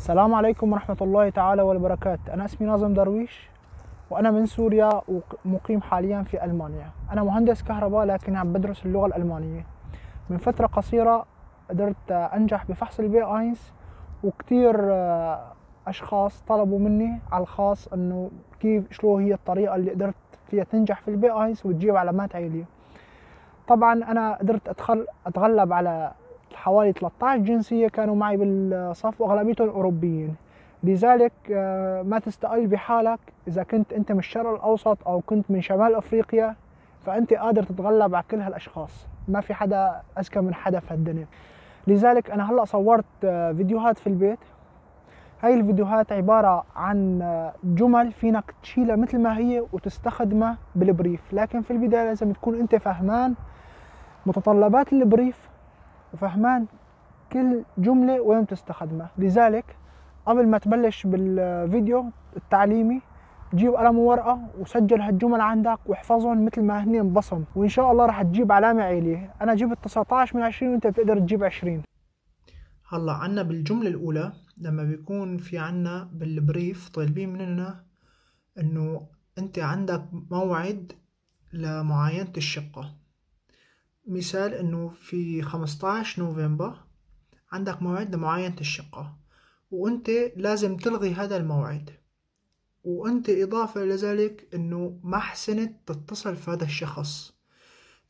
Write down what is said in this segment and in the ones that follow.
السلام عليكم ورحمة الله تعالى وبركاته أنا اسمي ناظم درويش وأنا من سوريا ومقيم حاليا في ألمانيا أنا مهندس كهرباء لكن عم بدرس اللغة الألمانية من فترة قصيرة قدرت أنجح بفحص البي أينس وكتير آه، أشخاص طلبوا مني على الخاص أنه كيف شلو هي الطريقة اللي قدرت فيها تنجح في البي أينس وتجيب علامات عالية طبعا أنا قدرت أتغلب على حوالي 13 جنسية كانوا معي بالصف وأغلبيتهم أوروبيين لذلك آه، ما تستقل بحالك إذا كنت أنت من الشرق الأوسط أو كنت من شمال أفريقيا فأنت قادر تتغلب على كل هالأشخاص ما في حدا أذكى من حدا في هالدنيا لذلك أنا هلأ صورت آه، فيديوهات في البيت هاي الفيديوهات عبارة عن آه، جمل فينك تشيلها مثل ما هي وتستخدمها بالبريف لكن في البداية لازم تكون أنت فهمان متطلبات البريف وفهمان كل جملة وين تستخدمها لذلك قبل ما تبلش بالفيديو التعليمي جيب قلم وورقة وسجل هالجمل عندك واحفظهم مثل ما هن انبصم وإن شاء الله رح تجيب علامة عالية أنا جبت 19 من 20 وأنت بتقدر تجيب 20 هلا عنا بالجملة الأولى لما بيكون في عنا بالبريف طالبين مننا إنه أنت عندك موعد لمعاينة الشقة مثال انه في 15 نوفمبر عندك موعد لمعاينة الشقة وانت لازم تلغي هذا الموعد وانت اضافة لذلك انه ما حسنت تتصل في هذا الشخص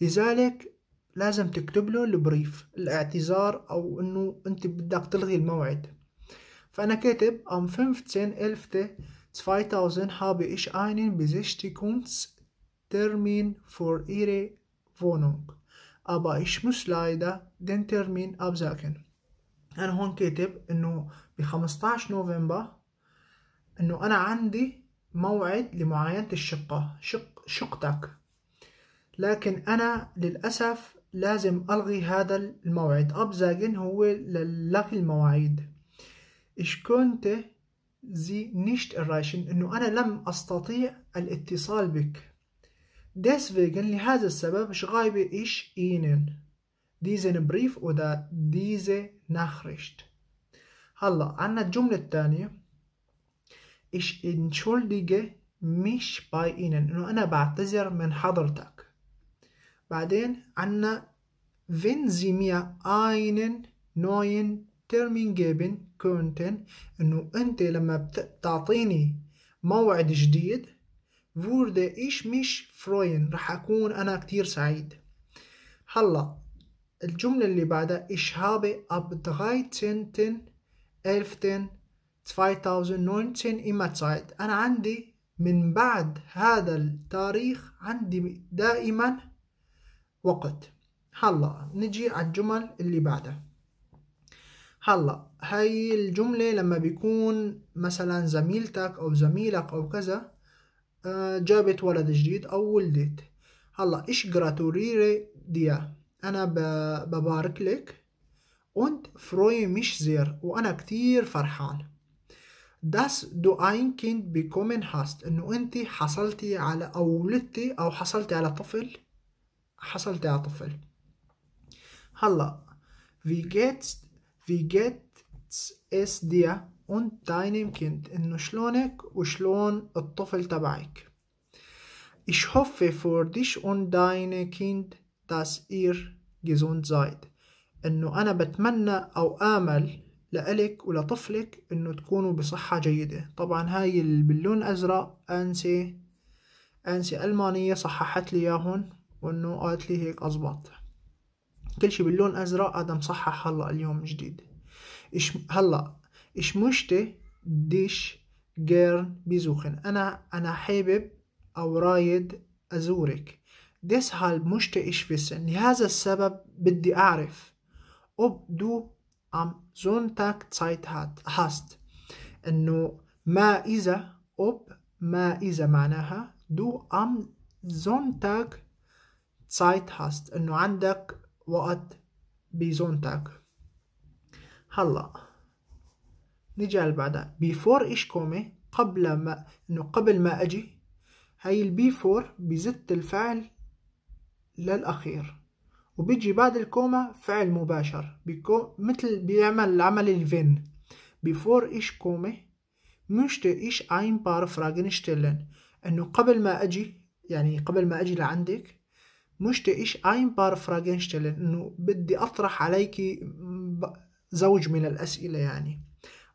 لذلك لازم تكتب له البريف الاعتذار او انه انت بدك تلغي الموعد فانا كاتب حابي 15.11.2000 habe ich einen Besichtigungstermin für ihre Wohnung ابا يشمس لايدا دين ترمين ابزاكن انا هون كاتب انه ب 15 نوفمبر انه انا عندي موعد لمعاينة الشقة شق شقتك لكن انا للاسف لازم الغي هذا الموعد ابزاجن هو لغي المواعيد إيش كنت زي نشت الراشن انه انا لم استطيع الاتصال بك Deswegen لهذا السبب schreibe ich Ihnen diesen Brief oder diese Nachricht. هلا عنا الجملة الثانية ich entschuldige mich bei Ihnen إنه أنا بعتذر من حضرتك. بعدين عنا wenn Sie mir einen neuen Termin geben könnten إنه أنت لما بتعطيني موعد جديد würde ich mich freuen رح أكون أنا كتير سعيد هلا الجملة اللي بعدها ich habe ab 13.11.2019 immer Zeit أنا عندي من بعد هذا التاريخ عندي دائما وقت هلا نجي على الجمل اللي بعدها هلا هاي الجملة لما بيكون مثلا زميلتك أو زميلك أو كذا آه، جابت ولد جديد أو ولدت هلا إيش جراتوريري ديا أنا ببارك لك und freue mich sehr وأنا كتير فرحان داس du ein Kind bekommen hast إنه أنت حصلتي على أو ولدتي أو حصلتي على طفل حصلتي على طفل هلا wie geht's wie geht's es dir وانت deinem كنت انه شلونك وشلون الطفل تبعك Ich hoffe für dich und deine Kind, dass ihr gesund seid. انه انا بتمنى او امل لإلك ولطفلك انه تكونوا بصحة جيدة طبعا هاي باللون ازرق انسي انسي المانية صححت لي اياهن وانه قالت لي هيك اضبط كل شي باللون ازرق ادم صحح هلا اليوم جديد ايش هلا Ich möchte dich gern besuchen. أنا أنا حابب أو رايد أزورك. Deshalb möchte ich wissen. لهذا السبب بدي أعرف. Ob du am Sonntag Zeit hast. إنه ما إذا ob ما إذا معناها du am Sonntag Zeit hast. إنه عندك وقت بسونتاج. هلا نجي على بعدها بيفور ايش كومي قبل ما انه قبل ما اجي هاي البي فور بزت الفعل للأخير وبيجي بعد الكومة فعل مباشر بيكو مثل بيعمل عمل الفين بيفور ايش كومي möchte ايش اين بار Fragen انه قبل ما اجي يعني قبل ما اجي لعندك möchte ايش اين بار Fragen انه بدي اطرح عليك زوج من الاسئله يعني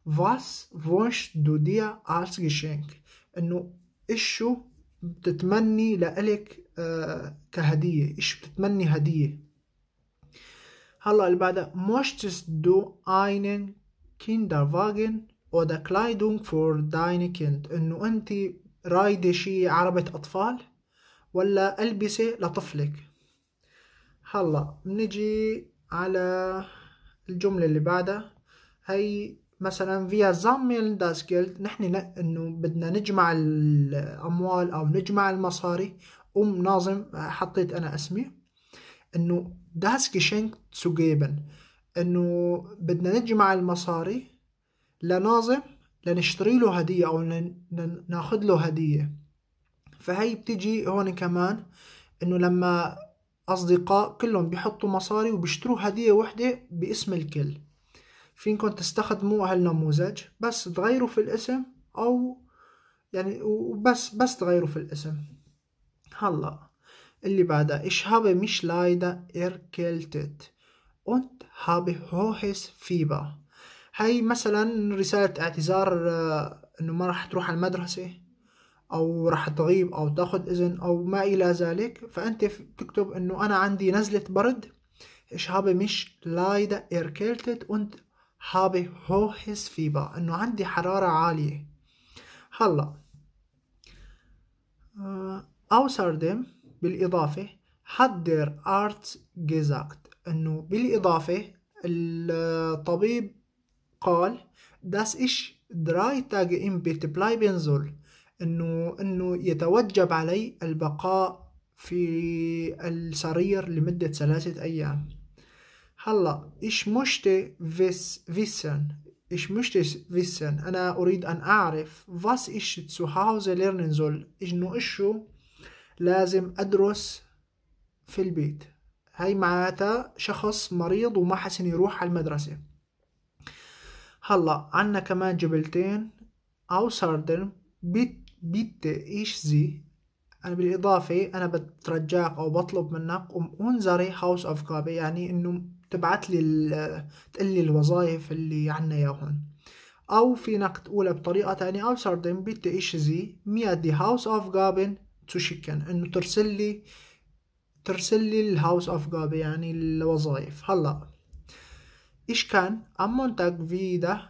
was wunsch eh, du dir als Geschenk انه ايش بتتمني لإلك آه كهدية ايش بتتمني هدية هلا اللي بعدها möchtest du einen Kinderwagen oder Kleidung für deine Kind انه انت رايدة شي عربة اطفال ولا ألبسة لطفلك هلا بنجي على الجملة اللي بعدها هي مثلا فيا زاميل داس جيلد نحن انه بدنا نجمع الاموال او نجمع المصاري ام ناظم حطيت انا اسمي انه داس جيشنك تسوجيبن انه بدنا نجمع المصاري لناظم لنشتري له هدية او ناخذ له هدية فهي بتجي هون كمان انه لما اصدقاء كلهم بيحطوا مصاري وبيشتروا هدية وحدة باسم الكل فينكم تستخدموا هالنموذج بس تغيروا في الاسم او يعني وبس بس تغيروا في الاسم هلا اللي بعدها ich habe mich leider erkältet und habe hohes Fieber هاي مثلا رسالة اعتذار آه، انه ما راح تروح على المدرسة او راح تغيب او تاخذ اذن او ما الى ذلك فانت تكتب انه انا عندي نزلة برد ich habe mich leider erkältet und habe hohes Fieber انه عندي حرارة عالية هلا außerdem آه، بالاضافة حضر أرت جيزاكت gesagt انه بالاضافة الطبيب قال das ich drei Tage im Bett bleiben soll انه انه يتوجب علي البقاء في السرير لمدة ثلاثة أيام هلا إيش مشتي فيس فيسن ايش مشتي فيسن أنا أريد أن أعرف was ich تسو Hause lernen ايش نو إيشو لازم أدرس في البيت هاي معناتها شخص مريض وما حسن يروح على المدرسة هلا عنا كمان جبلتين أو ساردن بيت بيت إيش زي أنا بالإضافة أنا بترجاك أو بطلب منك أم أنزري هاوس أوف كابي يعني إنه تبعت لي تقول لي الوظائف اللي عنا ياهن أو فينك تقولها بطريقة تانية أو سردين بيت إيش زي ات دي هاوس أوف جابن شيكن إنه ترسل لي ترسل لي الهاوس أوف جابي يعني الوظائف هلا إيش كان امونتاك فيدا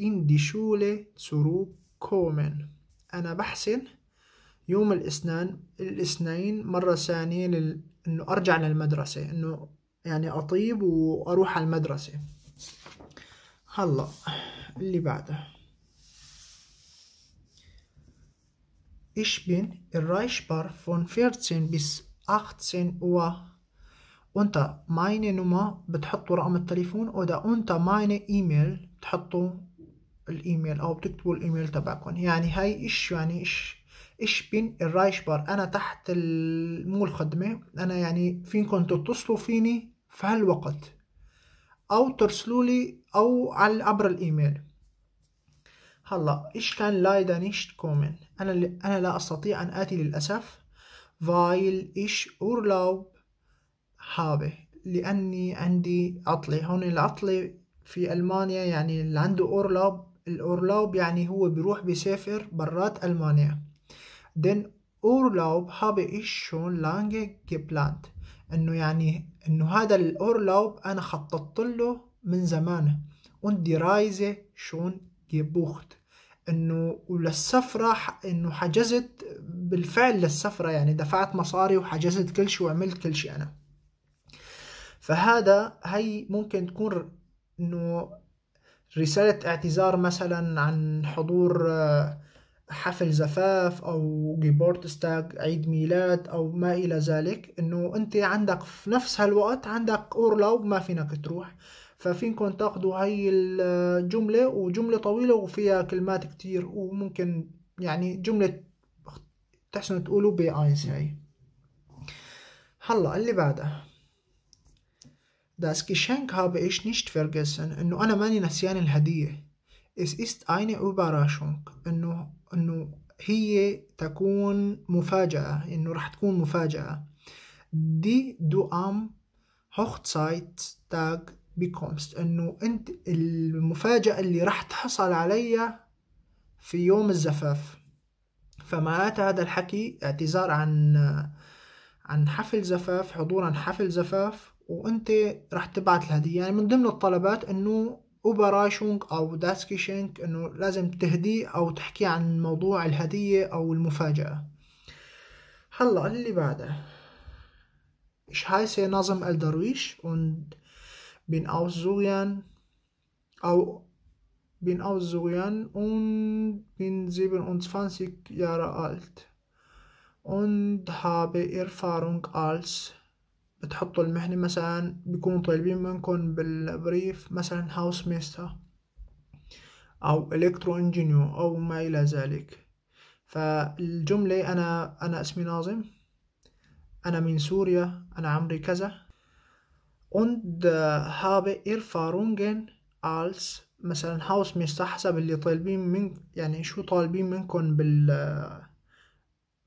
إن دي شولة كومن أنا بحسن يوم الاسنان الاثنين مرة ثانية لل... إنه أرجع للمدرسة إنه يعني أطيب وأروح على المدرسة هلا اللي بعده Ich bin erreichbar von 14 bis 18 Uhr. أنت meine Nummer بتحطوا رقم التليفون oder unter meine E-Mail بتحطوا الايميل او بتكتبوا الايميل تبعكم يعني هاي ايش يعني ايش ايش بين الرايشبر انا تحت مو الخدمه انا يعني فينكم تتصلوا فيني في هالوقت أو ترسلوا لي أو على عبر الإيميل هلا إيش كان لايدا نيشت كومن أنا أنا لا أستطيع أن آتي للأسف فايل إيش أورلاوب هابي لأني عندي عطلة هون العطلة في ألمانيا يعني اللي عنده أورلاوب الأورلاوب يعني هو بيروح بيسافر برات ألمانيا دن Urlaub habe ايش شون lange geplant انه يعني انه هذا الاورلوب انا خططت له من زمان und die شون schon انه وللسفرة انه حجزت بالفعل للسفرة يعني دفعت مصاري وحجزت كل شيء وعملت كل شيء انا فهذا هي ممكن تكون انه رسالة اعتذار مثلا عن حضور آه حفل زفاف او جيبورتستاج عيد ميلاد او ما الى ذلك انه انت عندك في نفس هالوقت عندك اورلوب ما فينك تروح ففينكم تاخذوا هاي الجملة وجملة طويلة وفيها كلمات كتير وممكن يعني جملة تحسنوا تقولوا بأينز هاي هلا اللي بعدها داس كيشنك هابي ايش نيشت vergessen إنه أنا ماني نسيان الهدية Es ist eine Überraschung انه انه هي تكون مفاجأة انه راح تكون مفاجأة دي دو ام هوختسايت تاغ بيكومست، انه انت المفاجأة اللي راح تحصل عليها في يوم الزفاف فمعناته هذا الحكي اعتذار عن عن حفل زفاف حضور عن حفل زفاف وانت راح تبعت الهدية يعني من ضمن الطلبات انه وبراشونك او داسكيشنك انه لازم تهدي او تحكي عن موضوع الهدية او المفاجأة هلا اللي بعده ايش هاي سي نظم الدرويش und bin aus Syrien او bin aus Syrien und bin 27 Jahre alt und habe Erfahrung als تحطوا المهنة مثلا بيكونوا طالبين منكم بالبريف مثلا هاوس ميستر أو إلكترو إنجينيو أو ما إلى ذلك فالجملة أنا أنا اسمي ناظم أنا من سوريا أنا عمري كذا und habe Erfahrungen als مثلا هاوس ميستر حسب اللي طالبين من يعني شو طالبين منكم بال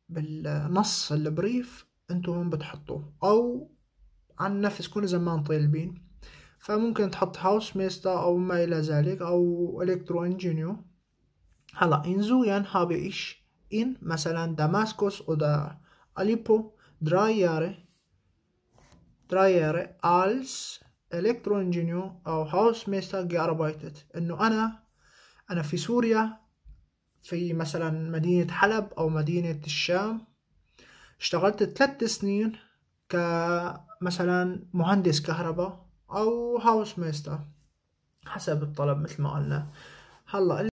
بالنص البريف انتم بتحطوه او عن نفس كل زمان طالبين فممكن تحط هاوس ميستا أو ما إلى ذلك أو إلكترو إنجينيو هلا انزو ين هابي إيش إن مثلا او دا أليبو دراياري دراياري ألس إلكترو إنجينيو أو هاوس ميستا اربايتت إنه أنا أنا في سوريا في مثلا مدينة حلب أو مدينة الشام اشتغلت ثلاث سنين كمثلا مهندس كهرباء أو هاوس ميستر حسب الطلب مثل ما قلنا هلا